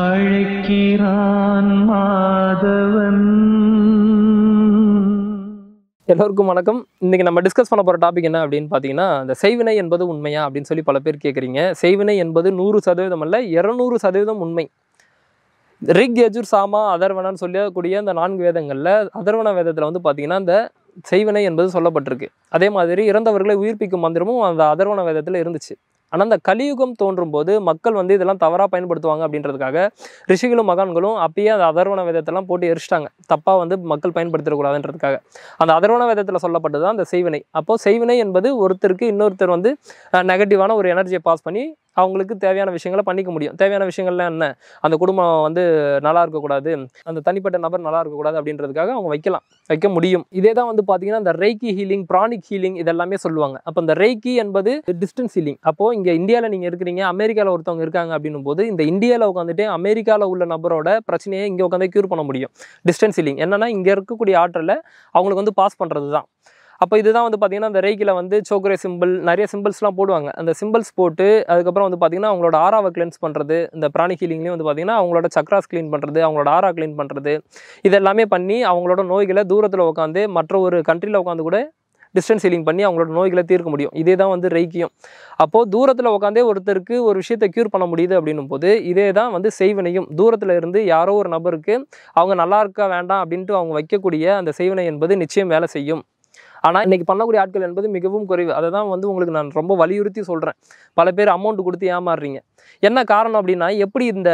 அழைக்கிறான் மாதவன் எல்லோருக்கும் வணக்கம் இன்றைக்கி நம்ம டிஸ்கஸ் பண்ண போகிற டாபிக் என்ன அப்படின்னு பார்த்தீங்கன்னா இந்த செய்வினை என்பது உண்மையா அப்படின்னு சொல்லி பல பேர் கேட்குறீங்க செய்வினை என்பது நூறு சதவீதம் அல்ல இரநூறு சதவீதம் உண்மை ரிக் எஜுர் சாமா அதர்வனான்னு சொல்லக்கூடிய அந்த நான்கு வேதங்களில் அதர்வன வேதத்தில் வந்து பார்த்தீங்கன்னா இந்த செய்வினை என்பது சொல்லப்பட்டிருக்கு அதே மாதிரி இறந்தவர்களை உயிர்ப்பிக்கும் மந்திரமும் அந்த அதர்வன வேதத்தில் இருந்துச்சு ஆனால் அந்த கலியுகம் தோன்றும் போது மக்கள் வந்து இதெல்லாம் தவறாக பயன்படுத்துவாங்க அப்படின்றதுக்காக ரிஷிகளும் மகான்களும் அப்பயே அந்த அதர்வண வேதத்தெல்லாம் போட்டு எரிச்சிட்டாங்க தப்பாக வந்து மக்கள் பயன்படுத்திடக்கூடாதுன்றதுக்காக அந்த அதர்வண வேதத்தில் சொல்லப்பட்டது தான் அந்த செய்வினை அப்போது செய்வினை என்பது ஒருத்தருக்கு இன்னொருத்தர் வந்து நெகட்டிவான ஒரு எனர்ஜியை பாஸ் பண்ணி அவங்களுக்கு தேவையான விஷயங்களை பண்ணிக்க முடியும் தேவையான விஷயங்கள்லாம் என்ன அந்த குடும்பம் வந்து நல்லா இருக்கக்கூடாது அந்த தனிப்பட்ட நபர் நல்லா இருக்கக்கூடாது அப்படின்றதுக்காக அவங்க வைக்கலாம் வைக்க முடியும் இதே தான் வந்து பார்த்தீங்கன்னா அந்த ரெய்கி ஹீலிங் ப்ரானிக் ஹீலிங் இதெல்லாமே சொல்லுவாங்க அப்போ இந்த ரெய்கி என்பது டிஸ்டன்ஸ் ஹீலிங் அப்போது இங்கே இந்தியாவில் நீங்கள் இருக்கிறீங்க அமெரிக்காவில் ஒருத்தவங்க இருக்காங்க அப்படின்னும் போது இந்த இந்தியாவில் உட்காந்துட்டு அமெரிக்காவில் உள்ள நபரோட பிரச்சனையை இங்கே உட்காந்து க்யூர் பண்ண முடியும் டிஸ்டன்ஸ் ஹீலிங் என்னென்னா இங்கே இருக்கக்கூடிய ஆற்றலை அவங்களுக்கு வந்து பாஸ் பண்ணுறது தான் அப்போ இதுதான் வந்து பார்த்திங்கன்னா அந்த ரேக்கில் வந்து சோக்ரே சிம்பிள் நிறைய சிம்பிள்ஸ்லாம் போடுவாங்க அந்த சிம்பிள்ஸ் போட்டு அதுக்கப்புறம் வந்து பார்த்திங்கன்னா அவங்களோட ஆறாவை கிளென்ஸ் பண்ணுறது இந்த பிராணி ஹீலிங்லேயும் வந்து பார்த்திங்கன்னா அவங்களோட சக்ராஸ் க்ளீன் பண்ணுறது அவங்களோட ஆறா க்ளீன் பண்ணுறது இதெல்லாமே பண்ணி அவங்களோட நோய்களை தூரத்தில் உட்காந்து மற்ற ஒரு கண்ட்ரியில் உட்காந்து கூட டிஸ்டன்ஸ் ஹீலிங் பண்ணி அவங்களோட நோய்களை தீர்க்க முடியும் இதே தான் வந்து ரைக்கியம் அப்போது தூரத்தில் உட்காந்தே ஒருத்தருக்கு ஒரு விஷயத்தை க்யூர் பண்ண முடியுது அப்படின்னும் போது இதே தான் வந்து செய்வினையும் தூரத்தில் இருந்து யாரோ ஒரு நபருக்கு அவங்க நல்லா இருக்க வேண்டாம் அப்படின்ட்டு அவங்க வைக்கக்கூடிய அந்த செய்வினை என்பது நிச்சயம் வேலை செய்யும் ஆனால் இன்றைக்கி பண்ணக்கூடிய ஆட்கள் என்பது மிகவும் குறைவு அதை தான் வந்து உங்களுக்கு நான் ரொம்ப வலியுறுத்தி சொல்கிறேன் பல பேர் அமௌண்ட் கொடுத்து ஏமாறுறீங்க என்ன காரணம் அப்படின்னா எப்படி இந்த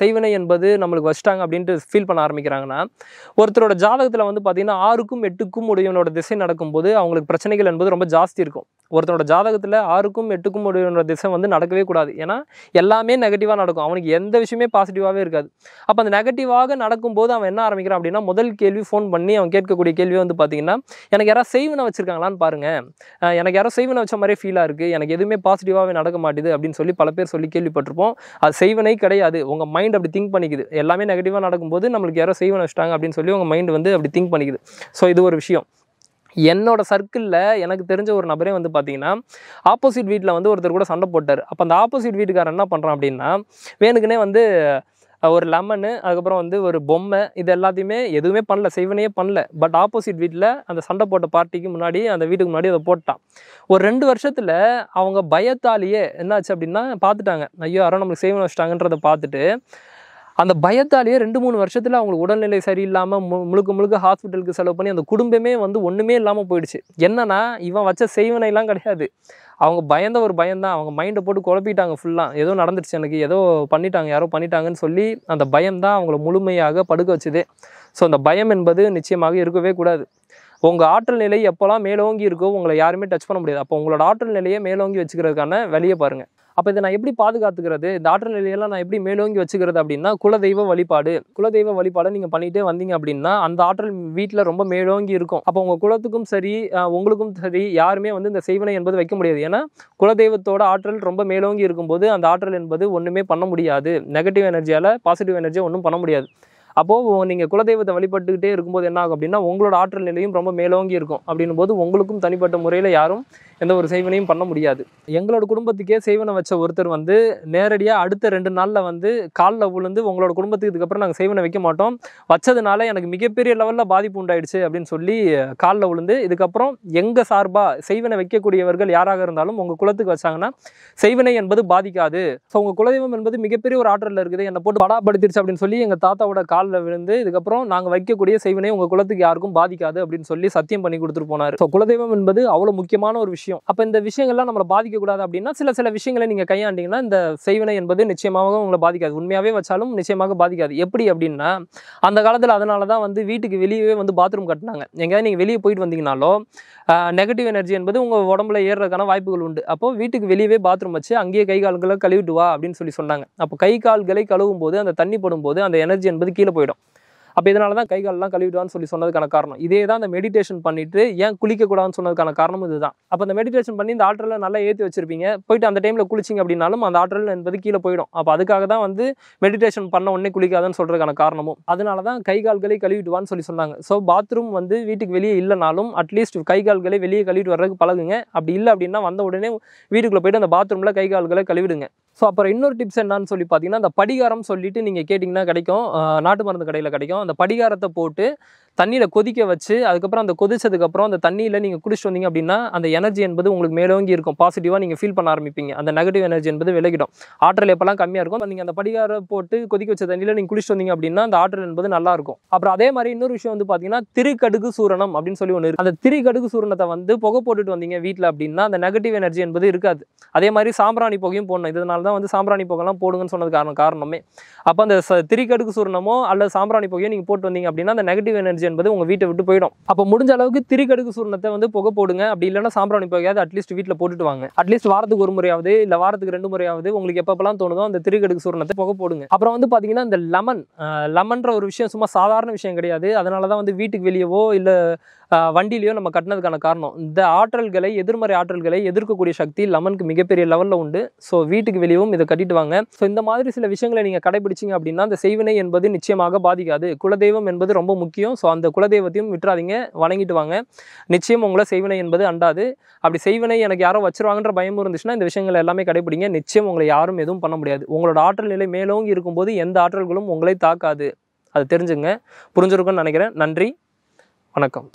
செய்வினை என்பது நம்மளுக்கு வச்சுட்டாங்க அப்படின்ட்டு ஃபீல் பண்ண ஆரம்பிக்கிறாங்கன்னா ஒருத்தரோட ஜாதகத்தில் வந்து பார்த்திங்கன்னா ஆறுக்கும் எட்டுக்கும் உடையவனோட திசை நடக்கும்போது அவங்களுக்கு பிரச்சனைகள் என்பது ரொம்ப ஜாஸ்தி இருக்கும் ஒருத்தனோட ஜாதகத்தில் ஆறுக்கும் எட்டுக்கும் முடிவுன்ற திசை வந்து நடக்கவே கூடாது ஏன்னா எல்லாமே நெகட்டிவாக நடக்கும் அவனுக்கு எந்த விஷயமே பாசிட்டிவாகவே இருக்காது அப்போ அந்த நெகட்டிவாக நடக்கும்போது அவன் என்ன ஆரம்பிக்கிறான் அப்படின்னா முதல் கேள்வி ஃபோன் பண்ணி அவன் கேட்கக்கூடிய கேள்வி வந்து பார்த்தீங்கன்னா எனக்கு யாராவது செய்வனை வச்சுருக்காங்களான்னு பாருங்கள் எனக்கு யாரோ செய்வனை வச்ச மாதிரியே ஃபீலாக இருக்குது எனக்கு எதுவுமே பாசிட்டிவாகவே நடக்க மாட்டேது அப்படின்னு சொல்லி பல பேர் சொல்லி கேள்விப்பட்டிருப்போம் அது செய்வனே கிடையாது உங்கள் மைண்ட் அப்படி திங்க் பண்ணிக்குது எல்லாமே நெகட்டிவாக நடக்கும்போது நம்மளுக்கு யாரோ செய்வனை வச்சுட்டாங்க அப்படின்னு சொல்லி உங்கள் மைண்ட் வந்து அப்படி திங்க் பண்ணிக்குது ஸோ இது ஒரு விஷயம் என்னோட சர்க்கிளில் எனக்கு தெரிஞ்ச ஒரு நபரே வந்து பார்த்தீங்கன்னா ஆப்போசிட் வீட்டில் வந்து ஒருத்தர் கூட சண்டை போட்டார் அப்போ அந்த ஆப்போசிட் வீட்டுக்காரர் என்ன பண்ணுறான் அப்படின்னா வேணுக்குனே வந்து ஒரு லெமனு அதுக்கப்புறம் வந்து ஒரு பொம்மை இது எல்லாத்தையுமே எதுவுமே பண்ணல செய்வனையே பண்ணல பட் ஆப்போசிட் வீட்டில் அந்த சண்டை போட்ட பார்ட்டிக்கு முன்னாடி அந்த வீட்டுக்கு முன்னாடி அதை போட்டான் ஒரு ரெண்டு வருஷத்தில் அவங்க பயத்தாலேயே என்னாச்சு அப்படின்னா பார்த்துட்டாங்க ஐயோ யாரோ நம்மளுக்கு செய்வனை வச்சிட்டாங்கன்றதை பார்த்துட்டு அந்த பயத்தாலேயே ரெண்டு மூணு வருஷத்தில் அவங்களுக்கு உடல்நிலை சரியில்லாமல் மு முழுக்க முழுக்க ஹாஸ்பிட்டலுக்கு செலவு பண்ணி அந்த குடும்பமே வந்து ஒன்றுமே இல்லாமல் போயிடுச்சு என்னன்னா இவன் வச்ச செய்வனையெல்லாம் கிடையாது அவங்க பயந்த ஒரு பயந்தான் அவங்க மைண்டை போட்டு குழப்பிட்டாங்க ஃபுல்லாக ஏதோ நடந்துருச்சு எனக்கு ஏதோ பண்ணிட்டாங்க யாரோ பண்ணிட்டாங்கன்னு சொல்லி அந்த பயம்தான் அவங்கள முழுமையாக படுக்க வச்சுது ஸோ அந்த பயம் என்பது நிச்சயமாக இருக்கவே கூடாது உங்கள் ஆற்றல் நிலை எப்போல்லாம் மேலோங்கி இருக்கோ உங்களை யாருமே டச் பண்ண முடியாது அப்போ உங்களோட ஆற்றல் நிலையை மேலோங்கி வச்சுக்கிறதுக்கான வழியை பாருங்கள் அப்போ இதை நான் எப்படி பாதுகாத்துக்கிறது இந்த ஆற்றல் நிலையெல்லாம் நான் எப்படி மேலோங்கி வச்சுக்கிறது அப்படின்னா குலதெய்வ வழிபாடு குலதெய்வ வழிபாடை நீங்கள் பண்ணிகிட்டே வந்தீங்க அப்படின்னா அந்த ஆற்றல் வீட்டில் ரொம்ப மேலோங்கி இருக்கும் அப்போ உங்கள் குலத்துக்கும் சரி உங்களுக்கும் சரி யாருமே வந்து இந்த செய்வனை என்பது வைக்க முடியாது ஏன்னா குலதெய்வத்தோட ஆற்றல் ரொம்ப மேலோங்கி இருக்கும்போது அந்த ஆற்றல் என்பது ஒன்றுமே பண்ண முடியாது நெகட்டிவ் எனர்ஜியால் பாசிட்டிவ் எனர்ஜியை ஒன்றும் பண்ண முடியாது அப்போது நீங்கள் குலதெய்வத்தை வழிபட்டுக்கிட்டே இருக்கும்போது என்ன ஆகும் அப்படின்னா உங்களோட ஆற்றல் நிலையும் ரொம்ப மேலோங்கி இருக்கும் அப்படின்னும் போது உங்களுக்கும் தனிப்பட்ட முறையில் யாரும் எந்த ஒரு செய்வனையும் பண்ண முடியாது எங்களோட குடும்பத்துக்கே செய்வனை வச்ச ஒருத்தர் வந்து நேரடியாக அடுத்த ரெண்டு நாளில் வந்து காலில் விழுந்து உங்களோட குடும்பத்துக்கு இதுக்கப்புறம் நாங்கள் செய்வனை வைக்க மாட்டோம் வச்சதுனால எனக்கு மிகப்பெரிய லெவலில் பாதிப்பு உண்டாயிடுச்சு அப்படின்னு சொல்லி காலில் விழுந்து இதுக்கப்புறம் எங்கள் சார்பாக செய்வனை வைக்கக்கூடியவர்கள் யாராக இருந்தாலும் உங்கள் குலத்துக்கு வச்சாங்கன்னா செய்வனை என்பது பாதிக்காது ஸோ உங்கள் குலதெய்வம் என்பது மிகப்பெரிய ஒரு ஆற்றலில் இருக்குது என்னை போட்டு படாப்படுத்திடுச்சு அப்படின்னு சொல்லி எங்கள் தாத்தாவோட கால் காலில் விழுந்து இதுக்கப்புறம் நாங்கள் வைக்கக்கூடிய செய்வனே உங்கள் குலத்துக்கு யாருக்கும் பாதிக்காது அப்படின்னு சொல்லி சத்தியம் பண்ணி கொடுத்துட்டு போனார் ஸோ குலதெய்வம் என்பது அவ்வளோ முக்கியமான ஒரு விஷயம் அப்போ இந்த விஷயங்கள்லாம் நம்மளை பாதிக்கக்கூடாது அப்படின்னா சில சில விஷயங்களை நீங்கள் கையாண்டிங்கன்னா இந்த செய்வனை என்பது நிச்சயமாக உங்களை பாதிக்காது உண்மையாகவே வச்சாலும் நிச்சயமாக பாதிக்காது எப்படி அப்படின்னா அந்த காலத்தில் அதனால தான் வந்து வீட்டுக்கு வெளியே வந்து பாத்ரூம் கட்டினாங்க எங்கேயாவது நீங்கள் வெளியே போயிட்டு வந்தீங்கனாலோ நெகட்டிவ் எனர்ஜி என்பது உங்கள் உடம்புல ஏறுறதுக்கான வாய்ப்புகள் உண்டு அப்போது வீட்டுக்கு வெளியவே பாத்ரூம் வச்சு அங்கேயே கை கால்களை கழுவிட்டு வா அப்படின்னு சொல்லி சொன்னாங்க அப்போ கை கால்களை கழுவும் போது அந்த தண்ணி படும்போது அந்த எனர்ஜி என்பது கீழே போயிடும் அப்போ இதனால தான் கைகாலெலாம் கழுவிடுவான்னு சொல்லி சொன்னதுக்கான காரணம் இதே தான் அந்த மெடிடேஷன் பண்ணிவிட்டு ஏன் குளிக்கக்கூடாதுன்னு சொன்னதுக்கான காரணம் இதுதான் அப்போ அந்த மெடிடேஷன் பண்ணி இந்த ஆற்றலில் நல்லா ஏற்றி வச்சிருப்பீங்க போயிட்டு அந்த டைமில் குளிச்சிங்க அப்படின்னாலும் அந்த ஆற்றல் என்பது கீழே போயிடும் அப்போ அதுக்காக தான் வந்து மெடிடேஷன் பண்ண உடனே குளிக்காதுன்னு சொல்கிறதுக்கான காரணமும் அதனால தான் கை கழுவிடுவான்னு சொல்லி சொன்னாங்க ஸோ பாத்ரூம் வந்து வீட்டுக்கு வெளியே இல்லைனாலும் அட்லீஸ்ட் கை வெளியே கழுவிட்டு வர்றதுக்கு பழகுங்க அப்படி இல்லை அப்படின்னா வந்த உடனே வீட்டுக்குள்ளே போயிட்டு அந்த பாத்ரூமில் கை கழுவிடுங்க ஸோ அப்புறம் இன்னொரு டிப்ஸ் என்னன்னு சொல்லி பார்த்தீங்கன்னா அந்த படிகாரம் சொல்லிட்டு நீங்கள் கேட்டிங்கன்னா கிடைக்கும் நாட்டு மருந்து கடையில் கிடைக்கும் அந்த படிகாரத்தை போட்டு தண்ணியில் கொதிக்க வச்சு அதுக்கப்புறம் அந்த கொதிச்சதுக்கப்புறம் அந்த தண்ணியில் நீங்கள் குடிச்சிட்டு வந்தீங்க அப்படின்னா அந்த எனர்ஜி என்பது உங்களுக்கு மேலோங்கி இருக்கும் பாசிட்டிவாக நீங்கள் ஃபீல் பண்ண ஆரம்பிப்பீங்க அந்த நெகட்டிவ் எனர்ஜி என்பது விலகிடும் ஆற்றல் எப்போல்லாம் கம்மியாக இருக்கும் நீங்கள் அந்த படிகார போட்டு கொதிக்க வச்ச தண்ணியில் நீங்கள் குடிச்சிட்டு வந்தீங்க அப்படின்னா அந்த ஆற்றல் என்பது நல்லா இருக்கும் அப்புறம் அதே மாதிரி இன்னொரு விஷயம் வந்து பார்த்தீங்கன்னா திருக்கடுகு சூரணம் அப்படின்னு சொல்லி ஒன்று இருக்குது அந்த திருக்கடுகு சூரணத்தை வந்து புகை போட்டுட்டு வந்தீங்க வீட்டில் அப்படின்னா அந்த நெகட்டிவ் எனர்ஜி என்பது இருக்காது அதே மாதிரி சாம்பிராணி புகையும் போடணும் இதனால தான் வந்து சாம்பிராணி புகைலாம் போடுங்கன்னு சொன்னது காரணம் காரணமே அப்போ அந்த திரிக்கடுக்கு சூரணமோ அல்லது சாம்பிராணி புகையோ நீங்கள் போட்டு வந்தீங்க அப்படின்னா அந்த நெகட்டிவ் எனர்ஜி என்பது உங்கள் வீட்டை விட்டு போயிடும் அப்போ முடிஞ்ச அளவுக்கு திரிகடுக்கு சூர்ணத்தை வந்து புகை போடுங்க அப்படி இல்லைன்னா சாம்பிராணி போகையாவது அட்லீஸ்ட் வீட்டில் போட்டுட்டு வாங்க அட்லீஸ்ட் வாரத்துக்கு ஒரு முறையாவது இல்லை வாரத்துக்கு ரெண்டு முறையாவது உங்களுக்கு எப்பப்பெல்லாம் தோணுதோ அந்த திரிகடுக்கு சூர்ணத்தை புகை போடுங்க அப்புறம் வந்து பார்த்தீங்கன்னா இந்த லெமன் லெமன்ற ஒரு விஷயம் சும்மா சாதாரண விஷயம் கிடையாது அதனால தான் வந்து வீட்டுக்கு வெளியவோ இல்லை வண்டியிலையோ நம்ம கட்டினதுக்கான காரணம் இந்த ஆற்றல்களை எதிர்மறை ஆற்றல்களை எதிர்க்கக்கூடிய சக்தி லெமனுக்கு மிகப்பெரிய லெவலில் உண்டு ஸோ வீட்டுக்கு வெளியவும் இதை கட்டிட்டு வாங்க ஸோ இந்த மாதிரி சில விஷயங்களை நீங்கள் கடைபிடிச்சிங்க அப்படின்னா அந்த செய்வினை என்பது நிச்சயமாக பாதிக்காது குலதெய்வம் என்பது ரொம்ப முக்கியம் ஸோ அந்த குலதெய்வத்தையும் விட்டுறாதீங்க வணங்கிட்டு வாங்க நிச்சயம் உங்களை செய்வினை என்பது அண்டாது அப்படி செய்வினை எனக்கு யாரோ வச்சிருவாங்கன்ற பயமும் இருந்துச்சுன்னா இந்த விஷயங்கள் எல்லாமே கடைபிடிங்க நிச்சயம் உங்களை யாரும் எதுவும் பண்ண முடியாது உங்களோட ஆற்றல் நிலை மேலோங்கி இருக்கும்போது எந்த ஆற்றல்களும் உங்களை தாக்காது அது தெரிஞ்சுங்க புரிஞ்சிருக்கும்னு நினைக்கிறேன் நன்றி வணக்கம்